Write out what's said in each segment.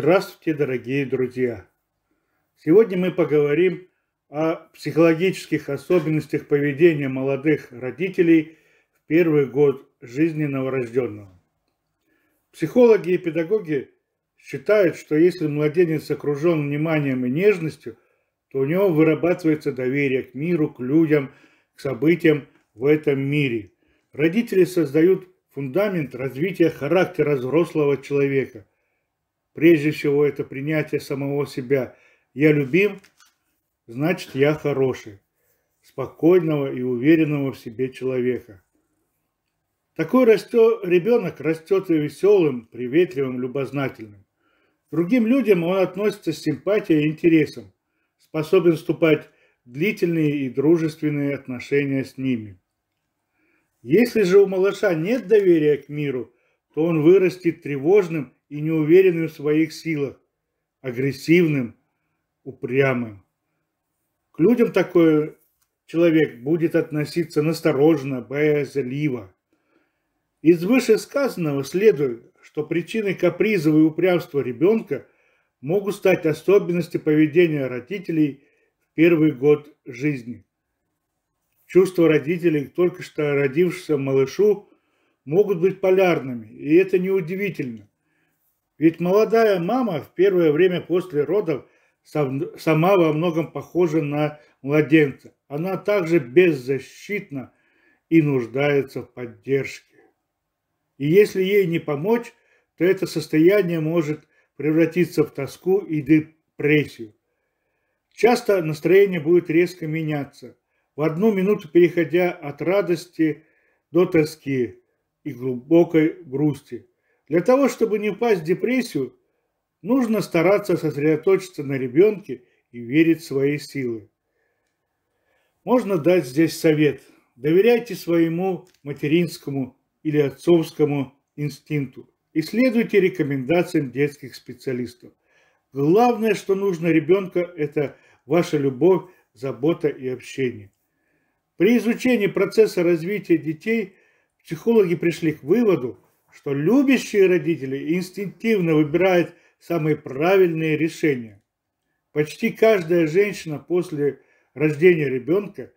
Здравствуйте, дорогие друзья! Сегодня мы поговорим о психологических особенностях поведения молодых родителей в первый год жизни новорожденного. Психологи и педагоги считают, что если младенец окружен вниманием и нежностью, то у него вырабатывается доверие к миру, к людям, к событиям в этом мире. Родители создают фундамент развития характера взрослого человека, Прежде всего, это принятие самого себя. Я любим, значит, я хороший, спокойного и уверенного в себе человека. Такой растет, ребенок растет и веселым, приветливым, любознательным. другим людям он относится с симпатией и интересом, способен вступать в длительные и дружественные отношения с ними. Если же у малыша нет доверия к миру, то он вырастет тревожным и неуверенным в своих силах, агрессивным, упрямым. К людям такой человек будет относиться настороженно, боязливо. Из вышесказанного следует, что причиной капризов и упрямства ребенка могут стать особенности поведения родителей в первый год жизни. Чувства родителей к только что родившемуся малышу могут быть полярными, и это неудивительно. Ведь молодая мама в первое время после родов сама во многом похожа на младенца. Она также беззащитна и нуждается в поддержке. И если ей не помочь, то это состояние может превратиться в тоску и депрессию. Часто настроение будет резко меняться, в одну минуту переходя от радости до тоски и глубокой грусти – для того, чтобы не впасть в депрессию, нужно стараться сосредоточиться на ребенке и верить в свои силы. Можно дать здесь совет. Доверяйте своему материнскому или отцовскому инстинкту и следуйте рекомендациям детских специалистов. Главное, что нужно ребенка, это ваша любовь, забота и общение. При изучении процесса развития детей психологи пришли к выводу, что любящие родители инстинктивно выбирают самые правильные решения. Почти каждая женщина после рождения ребенка,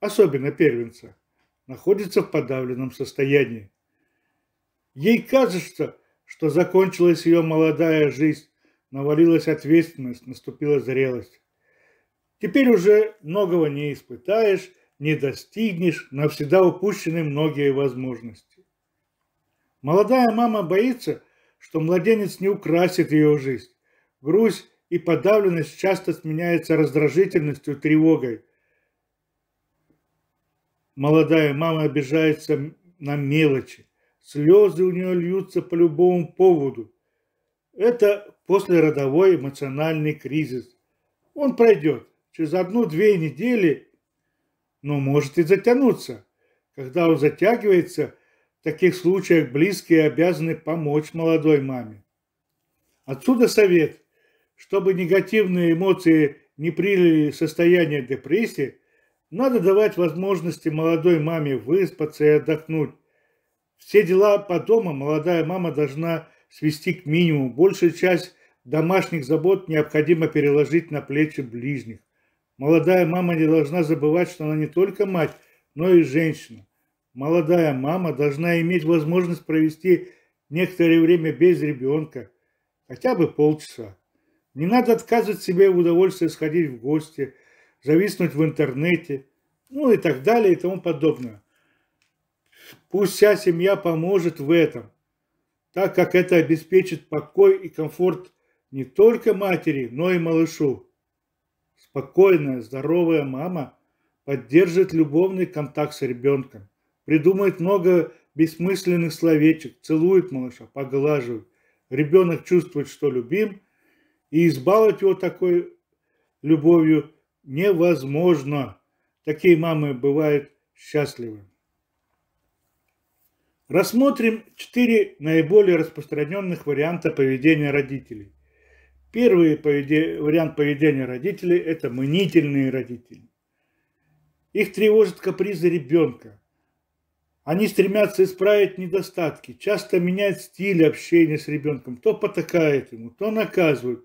особенно первенца, находится в подавленном состоянии. Ей кажется, что закончилась ее молодая жизнь, навалилась ответственность, наступила зрелость. Теперь уже многого не испытаешь, не достигнешь, навсегда упущены многие возможности. Молодая мама боится, что младенец не украсит ее жизнь. Грусть и подавленность часто сменяется раздражительностью, тревогой. Молодая мама обижается на мелочи. Слезы у нее льются по любому поводу. Это послеродовой эмоциональный кризис. Он пройдет через одну-две недели, но может и затянуться. Когда он затягивается – в таких случаях близкие обязаны помочь молодой маме. Отсюда совет. Чтобы негативные эмоции не прилили состояние депрессии, надо давать возможности молодой маме выспаться и отдохнуть. Все дела по дому молодая мама должна свести к минимуму. Большую часть домашних забот необходимо переложить на плечи ближних. Молодая мама не должна забывать, что она не только мать, но и женщина молодая мама должна иметь возможность провести некоторое время без ребенка, хотя бы полчаса. Не надо отказывать себе в удовольствии сходить в гости, зависнуть в интернете, ну и так далее и тому подобное. Пусть вся семья поможет в этом, так как это обеспечит покой и комфорт не только матери, но и малышу. Спокойная, здоровая мама поддержит любовный контакт с ребенком придумает много бессмысленных словечек, целует малыша, поглаживает. Ребенок чувствует, что любим, и избавить его такой любовью невозможно. Такие мамы бывают счастливы. Рассмотрим четыре наиболее распространенных варианта поведения родителей. Первый вариант поведения родителей – это мнительные родители. Их тревожат капризы ребенка – они стремятся исправить недостатки, часто меняют стиль общения с ребенком. То потакают ему, то наказывают.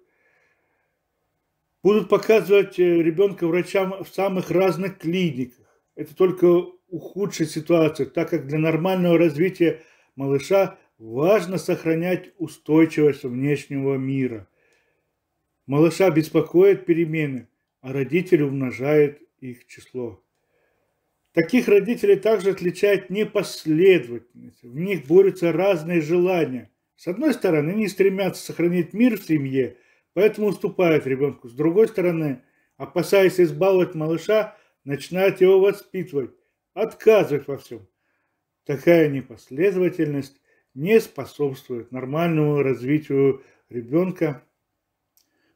Будут показывать э, ребенка врачам в самых разных клиниках. Это только ухудшит ситуацию, так как для нормального развития малыша важно сохранять устойчивость внешнего мира. Малыша беспокоят перемены, а родители умножают их число. Таких родителей также отличает непоследовательность. В них борются разные желания. С одной стороны, они стремятся сохранить мир в семье, поэтому уступают ребенку. С другой стороны, опасаясь избаловать малыша, начинают его воспитывать, отказывать во всем. Такая непоследовательность не способствует нормальному развитию ребенка.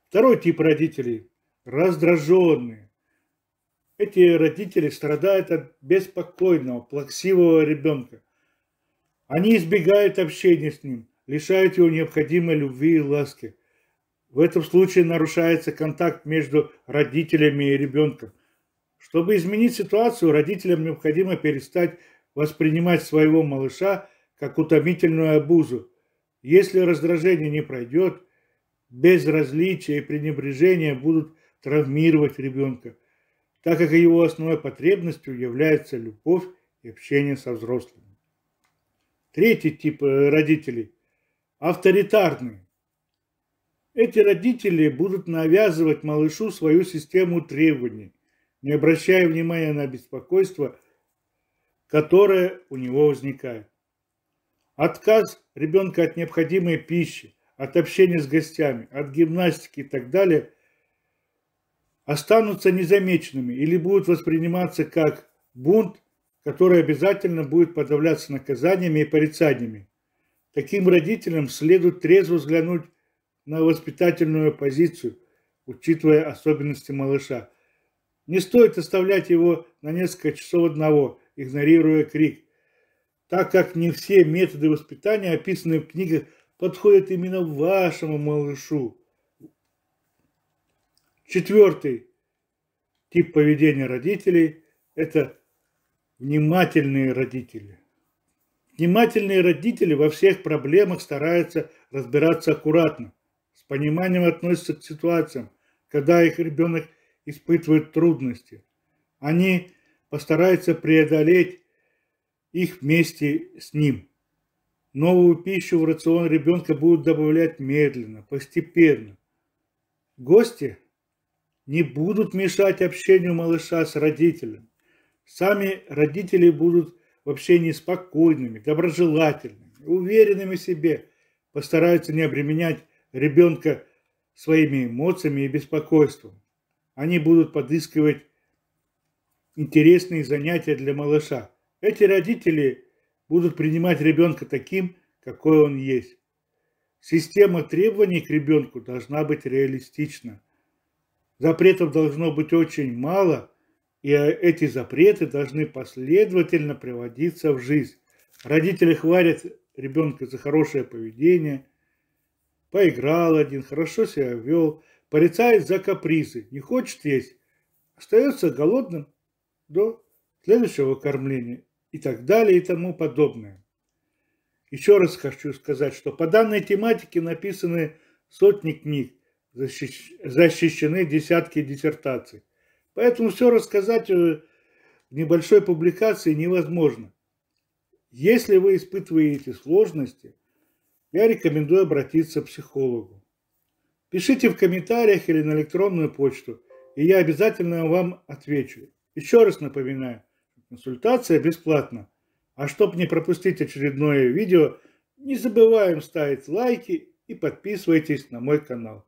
Второй тип родителей – раздраженные. Эти родители страдают от беспокойного, плаксивого ребенка. Они избегают общения с ним, лишают его необходимой любви и ласки. В этом случае нарушается контакт между родителями и ребенком. Чтобы изменить ситуацию, родителям необходимо перестать воспринимать своего малыша как утомительную обузу. Если раздражение не пройдет, безразличие и пренебрежение будут травмировать ребенка так как его основной потребностью является любовь и общение со взрослыми. Третий тип э, родителей – авторитарные. Эти родители будут навязывать малышу свою систему требований, не обращая внимания на беспокойство, которое у него возникает. Отказ ребенка от необходимой пищи, от общения с гостями, от гимнастики и так далее – останутся незамеченными или будут восприниматься как бунт, который обязательно будет подавляться наказаниями и порицаниями. Таким родителям следует трезво взглянуть на воспитательную позицию, учитывая особенности малыша. Не стоит оставлять его на несколько часов одного, игнорируя крик, так как не все методы воспитания, описанные в книгах, подходят именно вашему малышу. Четвертый тип поведения родителей – это внимательные родители. Внимательные родители во всех проблемах стараются разбираться аккуратно, с пониманием относятся к ситуациям, когда их ребенок испытывает трудности. Они постараются преодолеть их вместе с ним. Новую пищу в рацион ребенка будут добавлять медленно, постепенно. Гости не будут мешать общению малыша с родителем. Сами родители будут в общении спокойными, доброжелательными, уверенными в себе, постараются не обременять ребенка своими эмоциями и беспокойством. Они будут подыскивать интересные занятия для малыша. Эти родители будут принимать ребенка таким, какой он есть. Система требований к ребенку должна быть реалистична. Запретов должно быть очень мало, и э, эти запреты должны последовательно приводиться в жизнь. Родители хвалят ребенка за хорошее поведение, поиграл один, хорошо себя вел, порицает за капризы, не хочет есть, остается голодным до следующего кормления и так далее и тому подобное. Еще раз хочу сказать, что по данной тематике написаны сотни книг защищены десятки диссертаций. Поэтому все рассказать э, в небольшой публикации невозможно. Если вы испытываете сложности, я рекомендую обратиться к психологу. Пишите в комментариях или на электронную почту, и я обязательно вам отвечу. Еще раз напоминаю, консультация бесплатна. А чтобы не пропустить очередное видео, не забываем ставить лайки и подписывайтесь на мой канал.